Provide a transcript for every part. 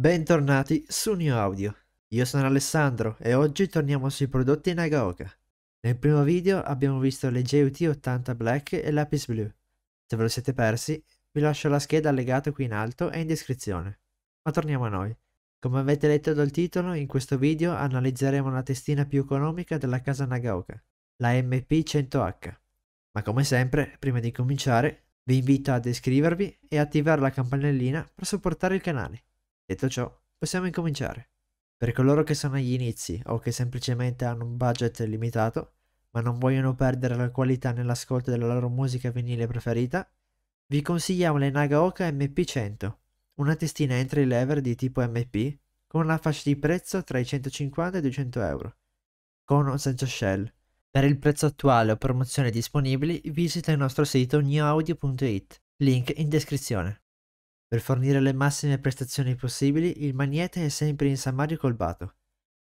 Bentornati su New Audio. Io sono Alessandro e oggi torniamo sui prodotti Nagaoka. Nel primo video abbiamo visto le JUT80 Black e Lapis Blue. Se ve lo siete persi, vi lascio la scheda allegata qui in alto e in descrizione. Ma torniamo a noi. Come avete letto dal titolo, in questo video analizzeremo la testina più economica della casa Nagaoka, la MP100H. Ma come sempre, prima di cominciare, vi invito ad iscrivervi e attivare la campanellina per supportare il canale. Detto ciò, possiamo incominciare. Per coloro che sono agli inizi o che semplicemente hanno un budget limitato, ma non vogliono perdere la qualità nell'ascolto della loro musica vinile preferita, vi consigliamo le Nagaoka MP100, una testina entry lever di tipo MP con una fascia di prezzo tra i 150 e i 200 euro, con o senza shell. Per il prezzo attuale o promozioni disponibili visita il nostro sito newaudio.it, link in descrizione. Per fornire le massime prestazioni possibili, il magnete è sempre in Samari colbato.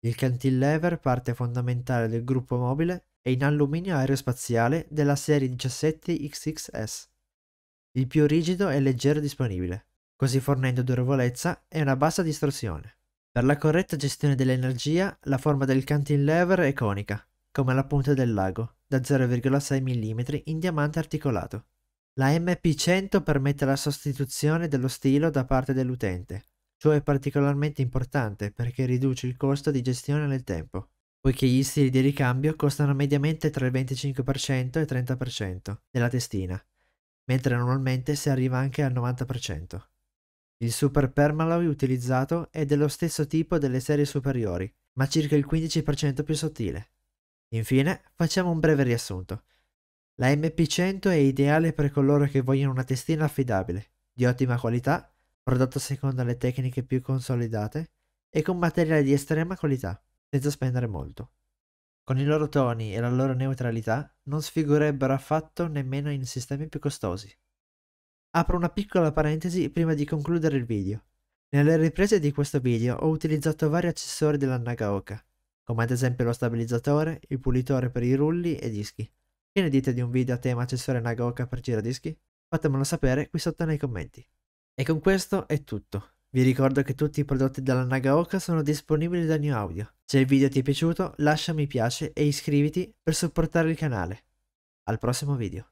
Il cantilever, parte fondamentale del gruppo mobile, è in alluminio aerospaziale della serie 17 xxs Il più rigido e leggero disponibile, così fornendo durevolezza e una bassa distorsione. Per la corretta gestione dell'energia, la forma del cantilever è conica, come la punta del lago, da 0,6 mm in diamante articolato. La MP100 permette la sostituzione dello stilo da parte dell'utente. Ciò è particolarmente importante perché riduce il costo di gestione nel tempo, poiché gli stili di ricambio costano mediamente tra il 25% e il 30% della testina, mentre normalmente si arriva anche al 90%. Il Super Permalloy utilizzato è dello stesso tipo delle serie superiori, ma circa il 15% più sottile. Infine, facciamo un breve riassunto. La MP100 è ideale per coloro che vogliono una testina affidabile, di ottima qualità, prodotta secondo le tecniche più consolidate e con materiale di estrema qualità, senza spendere molto. Con i loro toni e la loro neutralità non sfigurerebbero affatto nemmeno in sistemi più costosi. Apro una piccola parentesi prima di concludere il video. Nelle riprese di questo video ho utilizzato vari accessori della Nagaoka, come ad esempio lo stabilizzatore, il pulitore per i rulli e dischi, che ne dite di un video a tema accessore Nagoka per giradischi? Fatemelo sapere qui sotto nei commenti. E con questo è tutto. Vi ricordo che tutti i prodotti della Nagaoka sono disponibili da New Audio. Se il video ti è piaciuto lascia mi piace e iscriviti per supportare il canale. Al prossimo video.